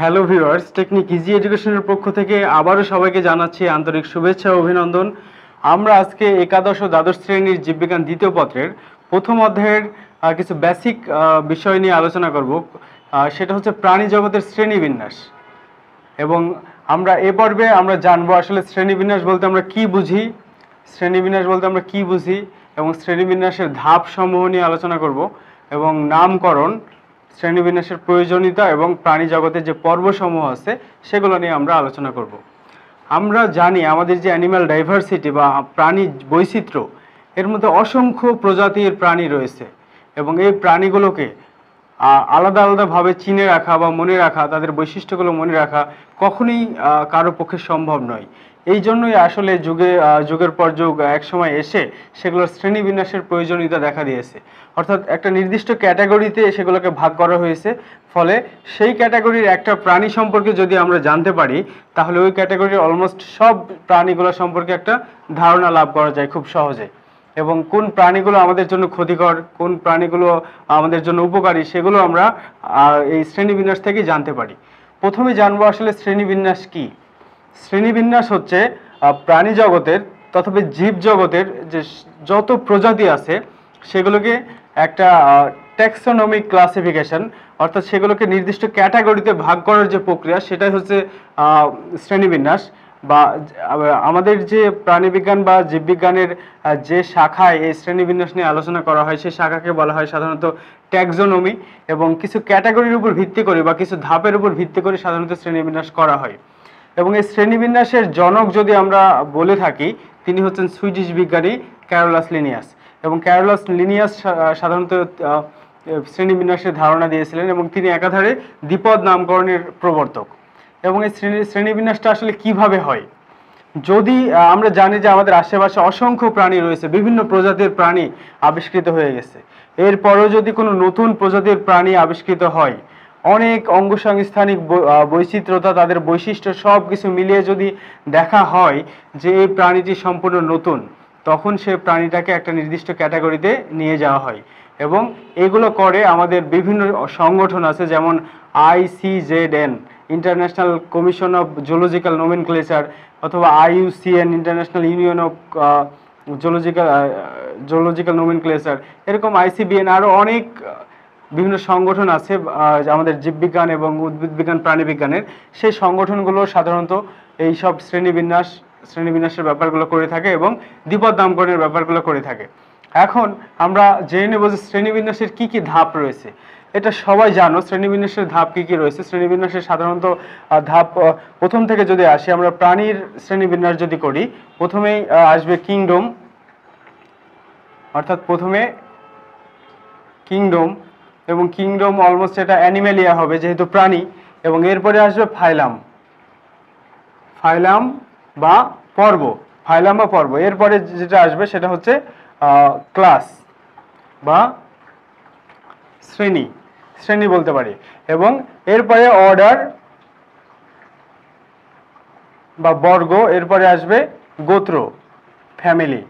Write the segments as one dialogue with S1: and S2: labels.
S1: Hello viewers technique easy এডুকেশনের পক্ষ থেকে আবারও সবাইকে জানাচ্ছি আন্তরিক শুভেচ্ছা অভিনন্দন আমরা আজকে একাদশ ও দ্বাদশ শ্রেণীর জীববিজ্ঞান দ্বিতীয় পত্রের প্রথম অধ্যায়ের কিছু বেসিক বিষয় নিয়ে আলোচনা করব সেটা হচ্ছে প্রাণী জগতের শ্রেণীবিন্যাস এবং আমরা এ পর্বে আমরা জানবো আসলে শ্রেণীবিন্যাস বলতে আমরা কি বুঝি শ্রেণীবিন্যাস বলতে আমরা কি বুঝি এবং শ্রেণীবিন্যাসের সমূহ নিয়ে আলোচনা করব এবং নামকরণ শ্রেণীবিন্যাসের প্রয়োজনীয়তা এবং প্রাণী জগতের যে পর্বসমূহ আছে সেগুলো নিয়ে আমরা আলোচনা করব আমরা জানি আমাদের যে অ্যানিম্যাল ডাইভার্সিটি বা প্রাণী বৈচিত্র্য এর মধ্যে অসংখ্য প্রজাতির প্রাণী রয়েছে এবং এই প্রাণীগুলোকে আলাদা আলাদাভাবে চিনে রাখা বা মনে রাখা তাদের বৈশিষ্ট্যগুলো মনে রাখা কখনোই কারো পক্ষে সম্ভব নয় এই জন্যই আসলে যুগে যুগের পর যুগ একসময় এসে সেগুলোর শ্রেণী বিন্যাসের প্রয়োজনীয়তা দেখা দিয়েছে অর্থাৎ একটা নির্দিষ্ট ক্যাটাগরিতে সেগুলোকে ভাগ করা হয়েছে ফলে সেই ক্যাটাগরির একটা প্রাণী সম্পর্কে যদি আমরা জানতে পারি তাহলে ওই ক্যাটাগরির অলমোস্ট সব প্রাণীগুলো সম্পর্কে একটা ধারণা লাভ করা যায় খুব সহজে এবং কোন প্রাণীগুলো আমাদের জন্য ক্ষতিকর কোন প্রাণীগুলো আমাদের জন্য উপকারী সেগুলো আমরা এই শ্রেণীবিন্যাস থেকে জানতে পারি প্রথমে জানবো আসলে শ্রেণীবিন্যাস কী শ্রেণীবিন্যাস হচ্ছে প্রাণী জগতের তথাপি জীব জগতের যে যত প্রজাতি আছে সেগুলোকে একটা ট্যাক্সোনমিক ক্লাসিফিকেশন অর্থাৎ সেগুলোকে নির্দিষ্ট ক্যাটাগরিতে ভাগ করার যে প্রক্রিয়া সেটাই হচ্ছে শ্রেণীবিন্যাস বা আমাদের যে প্রাণীবিজ্ঞান বা জীববিজ্ঞানের যে শাখায় এই শ্রেণীবিন্যাস নিয়ে আলোচনা করা হয় সেই শাখাকে বলা হয় সাধারণত ট্যাক্সোনমি এবং কিছু ক্যাটাগরির উপর ভিত্তি করে বা কিছু ধাপের উপর ভিত্তি করে সাধারণত শ্রেণীবিন্যাস করা হয় এবং এই শ্রেণীবিন্যাসের জনক যদি আমরা বলে থাকি তিনি হচ্ছেন সুইডিশ বিজ্ঞানী ক্যারোলাস লিনিয়াস এবং ক্যারোলাস লিনিয়াস সাধারণত শ্রেণীবিন্যাসের ধারণা দিয়েছিলেন এবং তিনি একাধারে দ্বিপদ নামকরণের প্রবর্তক এবং এই শ্রেণী শ্রেণীবিন্যাসটা আসলে কিভাবে হয় যদি আমরা জানি যে আমাদের আশেপাশে অসংখ্য প্রাণী রয়েছে বিভিন্ন প্রজাতির প্রাণী আবিষ্কৃত হয়ে গেছে এরপরও যদি কোনো নতুন প্রজাতির প্রাণী আবিষ্কৃত হয় অনেক অঙ্গসংস্থানিক বৈচিত্র্যতা তাদের বৈশিষ্ট্য সব কিছু মিলিয়ে যদি দেখা হয় যে এই প্রাণীটি সম্পূর্ণ নতুন তখন সে প্রাণীটাকে একটা নির্দিষ্ট ক্যাটাগরিতে নিয়ে যাওয়া হয় এবং এগুলো করে আমাদের বিভিন্ন সংগঠন আছে যেমন ICZN International Commission of Zoological Nomenclature অথবা IUCN International Union of zoological zoological nomenclature এরকম আইসিবিএন আরও অনেক বিভিন্ন সংগঠন আছে আমাদের জীববিজ্ঞান এবং উদ্ভিদ বিজ্ঞান প্রাণী বিজ্ঞানের সেই সংগঠনগুলো সাধারণত এই সব শ্রেণীবিন্যাস শ্রেণীবিন্যাসের ব্যাপারগুলো করে থাকে এবং দ্বিপদ নামকরণের ব্যাপারগুলো করে থাকে এখন আমরা জেনে নেব যে শ্রেণীবিন্যাসের কী কী ধাপ রয়েছে এটা সবাই জানো শ্রেণীবিন্যাসের ধাপ কী কী রয়েছে শ্রেণীবিন্যাসের সাধারণত ধাপ প্রথম থেকে যদি আসি আমরা প্রাণীর শ্রেণীবিন্যাস যদি করি প্রথমেই আসবে কিংডম অর্থাৎ প্রথমে কিংডম এবং কিংডম অলমোস্ট এটা অ্যানিমেলিয়া হবে যেহেতু প্রাণী এবং এরপরে আসবে ফাইলাম ফাইলাম বা পর্ব ফাইলাম বা পর্ব এরপরে যেটা আসবে সেটা হচ্ছে ক্লাস বা শ্রেণী শ্রেণী বলতে পারি এবং এরপরে অর্ডার বা বর্গ এরপরে আসবে গোত্র ফ্যামিলি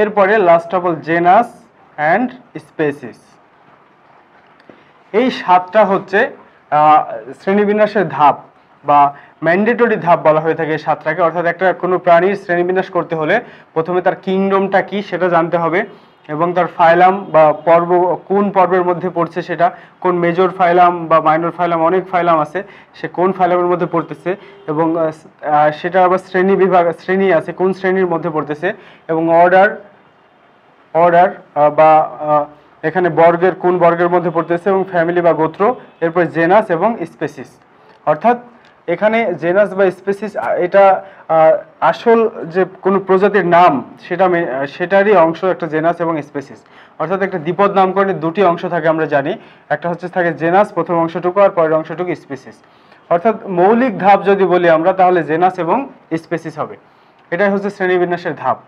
S1: এরপরে last of all genus and species এই সাতটা হচ্ছে শ্রেণীবিন্যাসের ধাপ বা ম্যান্ডেটরি ধাপ বলা হয়ে থাকে সাতটাকে অর্থাৎ একটা কোনো প্রাণীর শ্রেণীবিন্যাস করতে হলে প্রথমে তার কিংডমটা কি সেটা জানতে হবে এবং তার ফাইলাম বা পর্ব কোন পর্বের মধ্যে পড়ছে সেটা কোন মেজর ফাইলাম বা মাইনর ফাইলাম অনেক ফাইলাম আছে সে কোন ফাইলামের মধ্যে পড়তেছে এবং সেটা আবার শ্রেণী বিভাগ শ্রেণী আছে কোন শ্রেণীর মধ্যে পড়তেছে এবং অর্ডার অর্ডার বা এখানে বর্গের কোন বর্গের মধ্যে পড়তেছে এবং ফ্যামিলি বা গোত্র এরপর জেনাস এবং স্পেসিস অর্থাৎ এখানে জেনাস বা স্পেসিস এটা আসল যে কোনো প্রজাতির নাম সেটা সেটারই অংশ একটা জেনাস এবং স্পেসিস অর্থাৎ একটা দ্বিপদ নামকরণের দুটি অংশ থাকে আমরা জানি একটা হচ্ছে থাকে জেনাস প্রথম অংশটুকু আর পরের অংশটুকু স্পেসিস অর্থাৎ মৌলিক ধাপ যদি বলি আমরা তাহলে জেনাস এবং স্পেসিস হবে এটাই হচ্ছে শ্রেণীবিন্যাসের ধাপ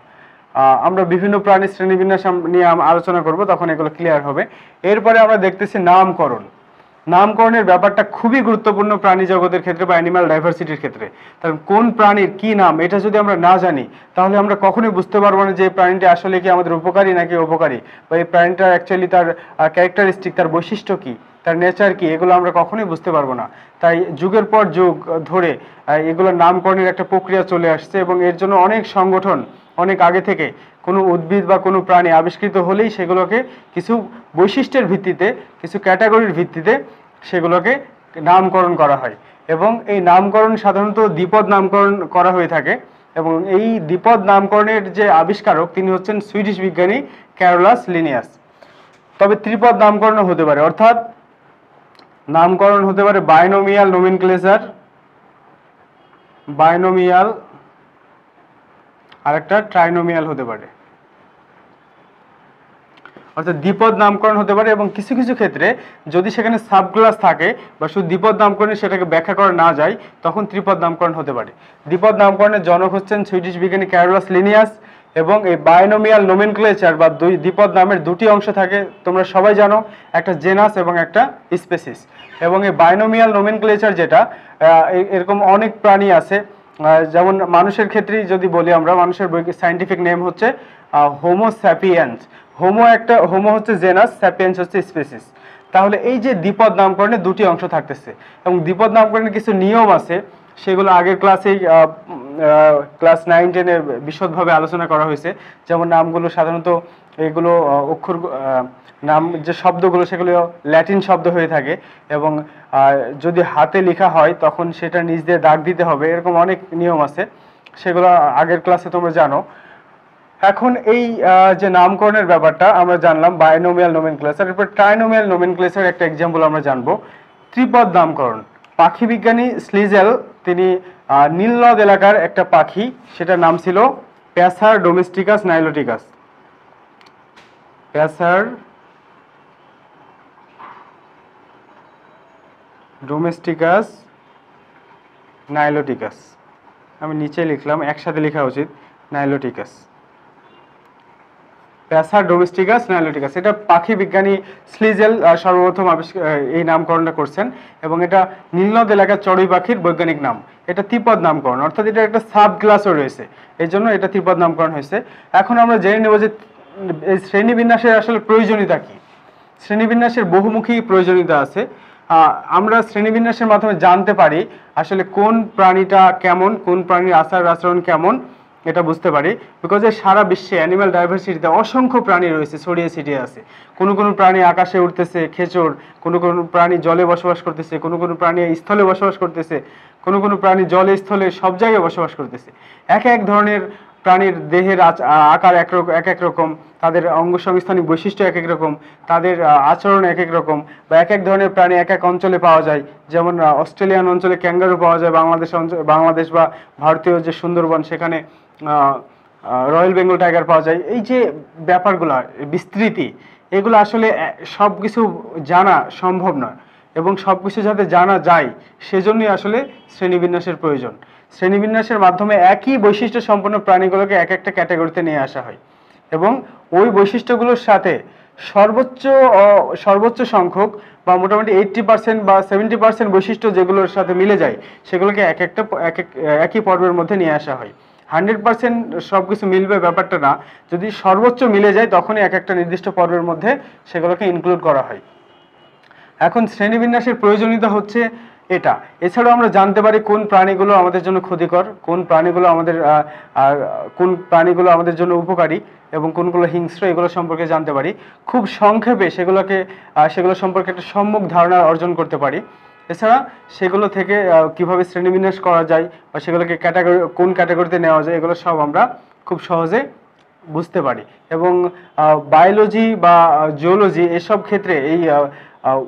S1: আমরা বিভিন্ন প্রাণী শ্রেণীবিন্যাস নিয়ে আলোচনা করব তখন এগুলো ক্লিয়ার হবে এরপরে আমরা দেখতেছি নামকরণ নামকরণের ব্যাপারটা খুবই গুরুত্বপূর্ণ প্রাণী জগতের ক্ষেত্রে বা অ্যানিমাল ডাইভার্সিটির ক্ষেত্রে কারণ কোন প্রাণীর কি নাম এটা যদি আমরা না জানি তাহলে আমরা কখনোই বুঝতে পারবো না যে এই প্রাণীটি আসলে কি আমাদের উপকারী নাকি উপকারী বা এই প্রাণীটা অ্যাকচুয়ালি তার ক্যারেক্টারিস্টিক তার বৈশিষ্ট্য কী তার নেচার কি এগুলো আমরা কখনোই বুঝতে পারবো না তাই যুগের পর যুগ ধরে এগুলোর নামকরণের একটা প্রক্রিয়া চলে আসছে এবং এর জন্য অনেক সংগঠন অনেক আগে থেকে কোনো উদ্ভিদ বা কোনো প্রাণী আবিষ্কৃত হলেই সেগুলোকে কিছু বৈশিষ্ট্যের ভিত্তিতে কিছু ক্যাটাগরির ভিত্তিতে সেগুলোকে নামকরণ করা হয় এবং এই নামকরণ সাধারণত দ্বিপদ নামকরণ করা হয়ে থাকে এবং এই দ্বিপদ নামকরণের যে আবিষ্কারক তিনি হচ্ছেন সুইডিশ বিজ্ঞানী ক্যারোলাস লিনিয়াস তবে ত্রিপদ নামকরণও হতে পারে অর্থাৎ নামকরণ হতে পারে বায়নোমিয়াল নোমিনক্লেজার বায়নোমিয়াল আরেকটা ট্রাইনোমিয়াল হতে পারে অর্থাৎ দ্বিপদ নামকরণ হতে পারে এবং কিছু কিছু ক্ষেত্রে যদি সেখানে সাবগ্লাস থাকে বা শুধু দ্বিপদ নামকরণে সেটাকে ব্যাখ্যা করা না যায় তখন ত্রিপদ নামকরণ হতে পারে দ্বিপদ নামকরণের জনক হচ্ছেন সুইডিশ বিজ্ঞানী ক্যারোলাস লিনিয়াস এবং এই বায়োনোমিয়াল নোমেনক্লেচার বা দুই দ্বিপদ নামের দুটি অংশ থাকে তোমরা সবাই জানো একটা জেনাস এবং একটা স্পেসিস এবং এই বায়োনোমিয়াল নোমেনক্লেচার যেটা এরকম অনেক প্রাণী আছে যেমন মানুষের ক্ষেত্রেই যদি বলি আমরা মানুষের সাইন্টিফিক নেম হচ্ছে হোমো স্যাপিয়েন্স হোমো একটা হোমো হচ্ছে জেনাস স্যাপিয়েন্স হচ্ছে স্পেসিস তাহলে এই যে দ্বিপদ নামকরণে দুটি অংশ থাকতেছে এবং দ্বিপদ নামকরণের কিছু নিয়ম আছে সেগুলো আগের ক্লাসেই ক্লাস নাইন টেনে বিশদভাবে আলোচনা করা হয়েছে যেমন নামগুলো সাধারণত এগুলো অক্ষর নাম যে শব্দগুলো সেগুলো ল্যাটিন শব্দ হয়ে থাকে এবং যদি হাতে লেখা হয় তখন সেটা নিজ দিয়ে দাগ দিতে হবে এরকম অনেক নিয়ম আছে সেগুলো আগের ক্লাসে তোমরা জানো এখন এই যে নামকরণের ব্যাপারটা আমরা জানলাম বায়োনোমিয়াল নোমেন আর এরপর ট্রাইনোমিয়াল নোমেন ক্লাসের একটা এক্সাম্পল আমরা জানবো ত্রিপদ নামকরণ পাখি বিজ্ঞানী স্লিজেল তিনি নীলনদ এলাকার একটা পাখি সেটার নাম ছিল Passer domesticus niloticus Passer domesticus niloticus আমি নিচে লিখলাম একসাথে লেখা উচিত নাইলোটিকাস প্যাসার ডোমেস্টিকাস নাইলোটিকাস এটা পাখি বিজ্ঞানী স্লিজেল সর্বপ্রথম আবিষ্কার এই নামকরণটা করছেন এবং এটা নীলনদ এলাকার চড়ুই পাখির বৈজ্ঞানিক নাম এটা তিপদ নামকরণ অর্থাৎ এটা একটা সাব ক্লাসও রয়েছে এই জন্য এটা তিপদ নামকরণ হয়েছে এখন আমরা জেনে নেব যে শ্রেণীবিন্যাসের আসলে প্রয়োজনীয়তা কী শ্রেণীবিন্যাসের বহুমুখী প্রয়োজনীয়তা আছে আমরা শ্রেণীবিন্যাসের মাধ্যমে জানতে পারি আসলে কোন প্রাণীটা কেমন কোন প্রাণীর আচার আচরণ কেমন এটা বুঝতে পারি বিকজ সারা বিশ্বে অ্যানিমাল ডাইভার্সিটিতে অসংখ্য প্রাণী রয়েছে ছড়িয়ে ছিটিয়ে আছে কোনো কোনো প্রাণী আকাশে উঠতেছে খেচর কোনো কোনো প্রাণী জলে বসবাস করতেছে কোনো কোনো প্রাণী স্থলে বসবাস করতেছে কোনো কোনো প্রাণী জলে স্থলে সব জায়গায় বসবাস করতেছে এক এক ধরনের প্রাণীর দেহের আকার এক এক এক রকম তাদের অঙ্গ সংস্থানিক বৈশিষ্ট্য এক এক রকম তাদের আচরণ এক এক রকম বা এক এক ধরনের প্রাণী এক এক অঞ্চলে পাওয়া যায় যেমন অস্ট্রেলিয়ান অঞ্চলে ক্যাঙ্গারু পাওয়া যায় বাংলাদেশ বাংলাদেশ বা ভারতীয় যে সুন্দরবন সেখানে রয়্যাল বেঙ্গল টাইগার পাওয়া যায় এই যে ব্যাপারগুলো বিস্তৃতি এগুলো আসলে সব কিছু জানা সম্ভব নয় এবং সব কিছু যাতে জানা যায় সেজন্যই আসলে শ্রেণীবিন্যাসের প্রয়োজন শ্রেণীবিন্যাসের মাধ্যমে একই বৈশিষ্ট্য সম্পন্ন প্রাণীগুলোকে এক একটা ক্যাটাগরিতে নিয়ে আসা হয় এবং ওই বৈশিষ্ট্যগুলোর সাথে সর্বোচ্চ সর্বোচ্চ সংখ্যক বা মোটামুটি এইট্টি পার্সেন্ট বা সেভেন্টি পার্সেন্ট বৈশিষ্ট্য যেগুলোর সাথে মিলে যায় সেগুলোকে এক একটা এক একই পর্বের মধ্যে নিয়ে আসা হয় হান্ড্রেড পার্সেন্ট সব কিছু মিলবে ব্যাপারটা না যদি সর্বোচ্চ মিলে যায় তখনই এক একটা নির্দিষ্ট পর্বের মধ্যে সেগুলোকে ইনক্লুড করা হয় এখন শ্রেণীবিন্যাসের প্রয়োজনীয়তা হচ্ছে এটা এছাড়াও আমরা জানতে পারি কোন প্রাণীগুলো আমাদের জন্য ক্ষতিকর কোন প্রাণীগুলো আমাদের কোন প্রাণীগুলো আমাদের জন্য উপকারী এবং কোনগুলো হিংস্র এগুলো সম্পর্কে জানতে পারি খুব সংক্ষেপে সেগুলোকে সেগুলো সম্পর্কে একটা সম্যক ধারণা অর্জন করতে পারি এছাড়া সেগুলো থেকে কিভাবে শ্রেণীবিন্যাস করা যায় বা সেগুলোকে ক্যাটাগরি কোন ক্যাটাগরিতে নেওয়া যায় এগুলো সব আমরা খুব সহজে বুঝতে পারি এবং বায়োলজি বা জিওলজি এসব ক্ষেত্রে এই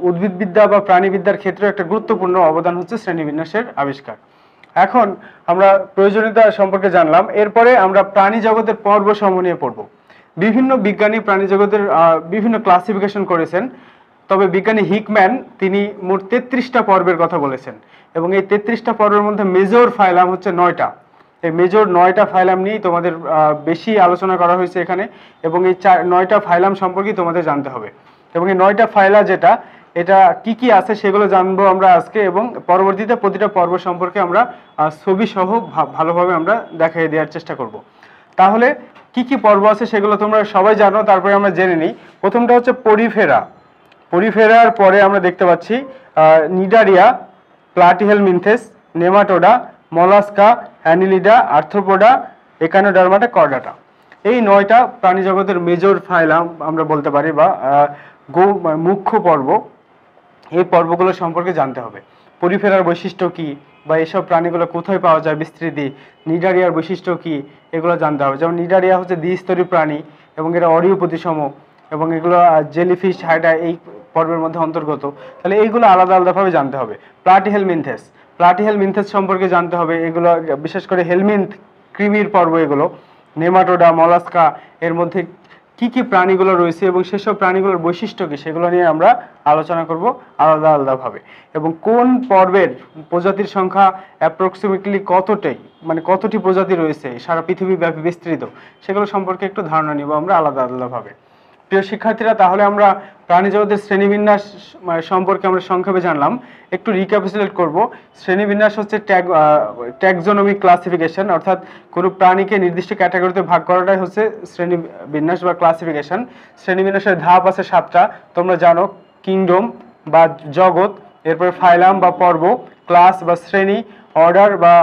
S1: উদ্ভিদবিদ্যা বা প্রাণীবিদ্যার ক্ষেত্রে একটা গুরুত্বপূর্ণ অবদান হচ্ছে শ্রেণীবিন্যাসের আবিষ্কার এখন আমরা প্রয়োজনীয়তা সম্পর্কে জানলাম এরপরে আমরা প্রাণী জগতের পর্ব সমূহ নিয়ে পড়ব বিভিন্ন বিজ্ঞানী প্রাণী জগতের বিভিন্ন ক্লাসিফিকেশন করেছেন তবে বিজ্ঞানী হিকম্যান তিনি মোট তেত্রিশটা পর্বের কথা বলেছেন এবং এই তেত্রিশটা পর্বের মধ্যে মেজর ফাইলাম হচ্ছে নয়টা এই মেজর নয়টা ফাইলাম নিয়েই তোমাদের বেশি আলোচনা করা হয়েছে এখানে এবং এই চার নয়টা ফাইলাম সম্পর্কে তোমাদের জানতে হবে এবং এই নয়টা ফাইলা যেটা এটা কি কি আছে সেগুলো জানবো আমরা আজকে এবং পরবর্তীতে প্রতিটা পর্ব সম্পর্কে আমরা ছবি সহ ভালোভাবে আমরা দেখাই দেওয়ার চেষ্টা করব। তাহলে কি কি পর্ব আছে সেগুলো তোমরা সবাই জানো তারপরে আমরা জেনে নিই প্রথমটা হচ্ছে পরিফেরা পরিফেরার পরে আমরা দেখতে পাচ্ছি Cnidaria Platyhelminthes Nematoda Mollusca Annelida Arthropoda Echinodermata Chordata এই নয়টা প্রাণী জগতের মেজর ফাইলাম আমরা বলতে পারি বা গৌ মানে মুখ্য পর্ব এই পর্বগুলো সম্পর্কে জানতে হবে পরিফেরার বৈশিষ্ট্য কি বা এসব প্রাণীগুলো কোথায় পাওয়া যায় বিস্তৃতি নিডারিয়ার বৈশিষ্ট্য কি এগুলো জানতে হবে যেমন নিডারিয়া হচ্ছে দ্বিস্তরী প্রাণী এবং এটা অরিও প্রতিসম এবং এগুলো জেলিফিশ হাইডা এই পর্বের মধ্যে অন্তর্গত তাহলে এইগুলো আলাদা আলাদাভাবে জানতে হবে প্লাটিহেল মিনথেস প্লাটিহেল মিনথেস সম্পর্কে জানতে হবে এগুলো বিশেষ করে হেলমিন্থ কৃমির পর্ব এগুলো নেমাটোডা মলাস্কা এর মধ্যে কি কি প্রাণীগুলো রয়েছে এবং সেসব প্রাণীগুলোর বৈশিষ্ট্য কি সেগুলো নিয়ে আমরা আলোচনা করব আলাদা আলাদাভাবে এবং কোন পর্বের প্রজাতির সংখ্যা অ্যাপ্রক্সিমেটলি কতটাই মানে কতটি প্রজাতি রয়েছে সারা পৃথিবীব্যাপী বিস্তৃত সেগুলো সম্পর্কে একটু ধারণা নিব আমরা আলাদা আলাদাভাবে প্রিয় শিক্ষার্থীরা তাহলে আমরা প্রাণীজগতের শ্রেণীবিন্যাস মানে, সম্পর্কে আমরা সংক্ষেপে জানলাম একটু রিক্যাপিসুলেট করব শ্রেণীবিন্যাস হচ্ছে ট্যাগ ট্যাক্সোনমিক ক্লাসিফিকেশন অর্থাৎ কোনো প্রাণীকে নির্দিষ্ট ক্যাটাগরিতে ভাগ করাটাই হচ্ছে শ্রেণীবিন্যাস বা ক্লাসিফিকেশন শ্রেণীবিন্যাসের ধাপ আছে সাতটা তোমরা জানো কিংডম বা জগৎ এরপরে ফাইলাম বা পর্ব ক্লাস বা শ্রেণী অর্ডার বা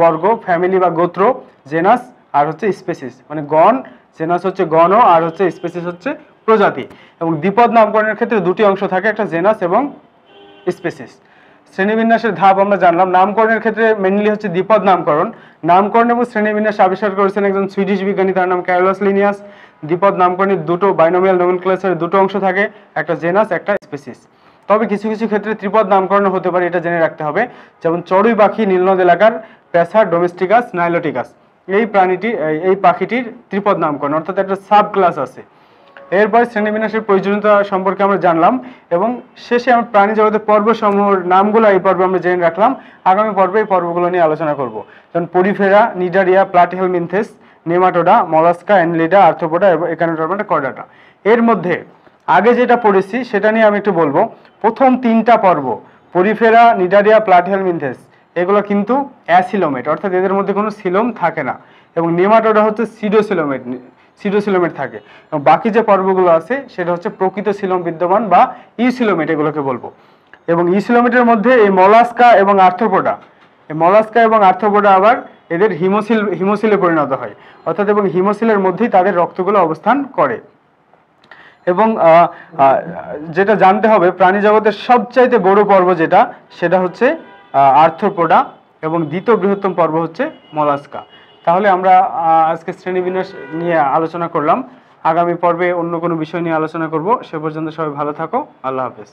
S1: বর্গ ফ্যামিলি বা গোত্র জেনাস আর হচ্ছে স্পেসিস মানে গণ জেনাস হচ্ছে গণ আর হচ্ছে স্পেসিস হচ্ছে প্রজাতি এবং দ্বিপদ নামকরণের ক্ষেত্রে দুটি অংশ থাকে একটা জেনাস এবং স্পেসিস শ্রেণীবিন্যাসের ধাপ আমরা জানলাম নামকরণের ক্ষেত্রে মেনলি হচ্ছে দ্বিপদ নামকরণ নামকরণ এবং শ্রেণীবিন্যাস আবিষ্কার করেছেন একজন সুইডিশ বিজ্ঞানী তার নাম ক্যারোলাস লিনিয়াস দ্বিপদ নামকরণের দুটো বাইনোমিয়াল ক্লাসের দুটো অংশ থাকে একটা জেনাস একটা স্পেসিস তবে কিছু কিছু ক্ষেত্রে ত্রিপদ নামকরণ হতে পারে এটা জেনে রাখতে হবে যেমন চড়ুই পাখি নীলনদ এলাকার প্যাসা ডোমেস্টিকাস নাইলোটিকাস এই প্রাণীটি এই পাখিটির ত্রিপদ নামকরণ অর্থাৎ একটা সাব ক্লাস আছে এরপর শ্রেণীবিন্যাসের প্রয়োজনীয়তা সম্পর্কে আমরা জানলাম এবং শেষে আমরা প্রাণী জগতের পর্বসমূহের নামগুলো এই পর্বে আমরা জেনে রাখলাম আগামী পর্বে এই পর্বগুলো নিয়ে আলোচনা করব যেমন Porifera Cnidaria Platyhelminthes Nematoda Mollusca Annelida Arthropoda এবং একানোটর্মাটা করডাটা এর মধ্যে আগে যেটা পড়েছি সেটা নিয়ে আমি একটু বলবো প্রথম তিনটা পর্ব পরিফেরা নিডারিয়া প্লাটিহেল মিনথেস এগুলো কিন্তু অ্যাসিলোমেট অর্থাৎ এদের মধ্যে কোনো সিলোম থাকে না এবং নেমাটোডা হচ্ছে সিডোসিলোমেট সিডোসিলোমেট থাকে এবং বাকি যে পর্বগুলো আছে সেটা হচ্ছে প্রকৃত সিলোম বিদ্যমান বা ইসিলোমেট এগুলোকে বলবো এবং ইসিলোমেটের মধ্যে এই মলাস্কা এবং আর্থোপোডা এই মলাস্কা এবং আর্থ্রোপোডা আবার এদের হিমোসিল হিমোসিলে পরিণত হয় অর্থাৎ এবং হিমোসিলের মধ্যেই তাদের রক্তগুলো অবস্থান করে এবং যেটা জানতে হবে প্রাণী জগতের সবচাইতে বড় পর্ব যেটা সেটা হচ্ছে আর্থ্রোপোডা এবং দ্বিতীয় বৃহত্তম পর্ব হচ্ছে মলাস্কা তাহলে আমরা আজকে শ্রেণীবিন্যাস নিয়ে আলোচনা করলাম আগামী পর্বে অন্য কোনো বিষয় নিয়ে আলোচনা করব সে পর্যন্ত সবাই ভালো থাকো আল্লাহ হাফেজ